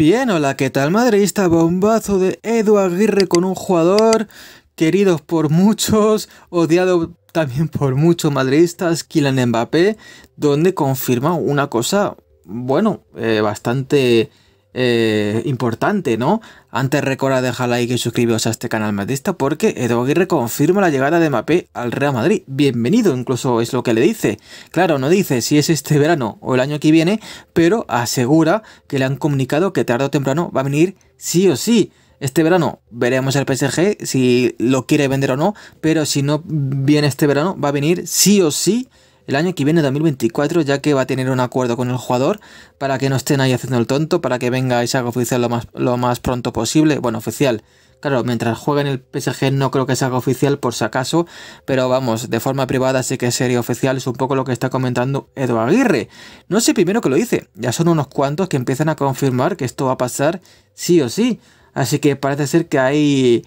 Bien, hola, ¿qué tal madridista? Bombazo de Edu Aguirre con un jugador querido por muchos, odiado también por muchos madridistas, Kylian Mbappé, donde confirma una cosa, bueno, eh, bastante eh, importante, ¿no? Antes recuerda dejar like y suscribiros a este canal Matista, porque Edo Aguirre confirma la llegada de Mbappé al Real Madrid. Bienvenido, incluso es lo que le dice. Claro, no dice si es este verano o el año que viene, pero asegura que le han comunicado que tarde o temprano va a venir sí o sí. Este verano veremos al PSG si lo quiere vender o no, pero si no viene este verano va a venir sí o sí el año que viene, 2024, ya que va a tener un acuerdo con el jugador para que no estén ahí haciendo el tonto, para que venga y se haga oficial lo más, pronto posible. Bueno, oficial. Claro, mientras juegue en el PSG no creo que se haga oficial por si acaso, pero vamos, de forma privada sí que sería oficial, es un poco lo que está comentando Edu Aguirre. No sé primero que lo dice, ya son unos cuantos que empiezan a confirmar que esto va a pasar sí o sí, así que parece ser que hay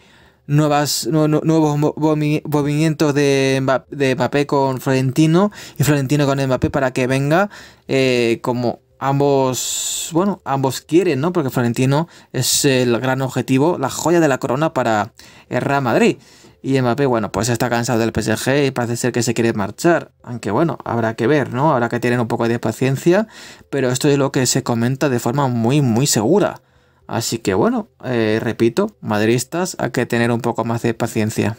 nuevas, nuevos movimientos de Mbappé, con Florentino y Florentino con Mbappé para que venga eh, como ambos, bueno, ambos quieren, ¿no? Porque Florentino es el gran objetivo, la joya de la corona para el Real Madrid. Y Mbappé, bueno, pues está cansado del PSG y parece ser que se quiere marchar. Aunque bueno, habrá que ver, ¿no? Habrá que tener un poco de paciencia. Pero esto es lo que se comenta de forma muy, muy segura. Así que bueno, eh, repito, madristas, hay que tener un poco más de paciencia.